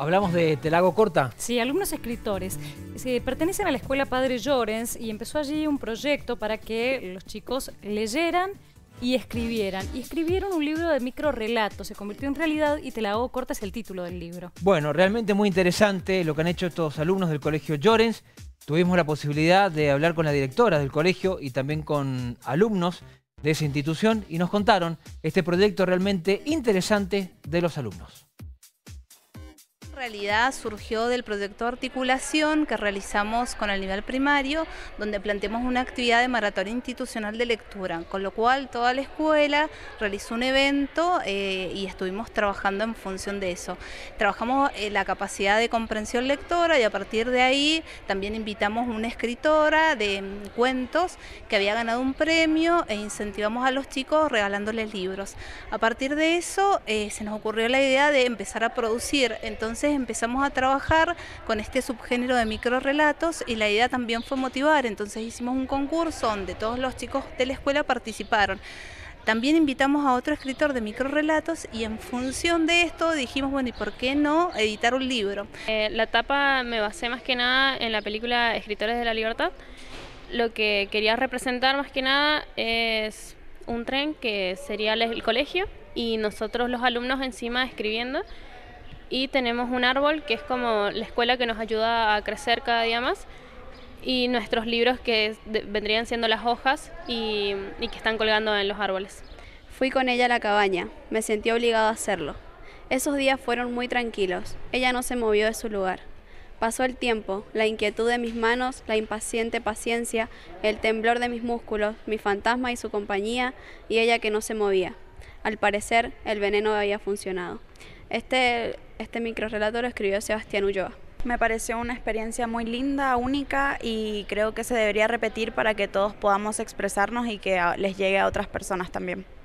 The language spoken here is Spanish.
hablamos de Telago corta. Sí, alumnos escritores. Se eh, pertenecen a la escuela Padre Llorens y empezó allí un proyecto para que los chicos leyeran y escribieran. Y escribieron un libro de micro se convirtió en realidad y Telago corta es el título del libro. Bueno, realmente muy interesante lo que han hecho estos alumnos del colegio Llorens. Tuvimos la posibilidad de hablar con la directora del colegio y también con alumnos de esa institución y nos contaron este proyecto realmente interesante de los alumnos realidad surgió del proyecto de articulación que realizamos con el nivel primario, donde planteamos una actividad de maratón institucional de lectura, con lo cual toda la escuela realizó un evento eh, y estuvimos trabajando en función de eso. Trabajamos eh, la capacidad de comprensión lectora y a partir de ahí también invitamos una escritora de mm, cuentos que había ganado un premio e incentivamos a los chicos regalándoles libros. A partir de eso eh, se nos ocurrió la idea de empezar a producir, entonces empezamos a trabajar con este subgénero de microrelatos y la idea también fue motivar, entonces hicimos un concurso donde todos los chicos de la escuela participaron. También invitamos a otro escritor de microrelatos y en función de esto dijimos, bueno, ¿y por qué no editar un libro? Eh, la etapa me basé más que nada en la película Escritores de la Libertad. Lo que quería representar más que nada es un tren que sería el colegio y nosotros los alumnos encima escribiendo y tenemos un árbol que es como la escuela que nos ayuda a crecer cada día más y nuestros libros que vendrían siendo las hojas y, que están colgando en los árboles. Fui con ella a la cabaña, me sentí obligado a hacerlo. Esos días fueron muy tranquilos, ella no se movió de su lugar. Pasó el tiempo, la inquietud de mis manos, la impaciente paciencia, el temblor de mis músculos, mi fantasma y su compañía, y ella que no se movía. Al parecer, el veneno había funcionado. Este, este microrelato lo escribió Sebastián Ulloa. Me pareció una experiencia muy linda, única y creo que se debería repetir para que todos podamos expresarnos y que les llegue a otras personas también.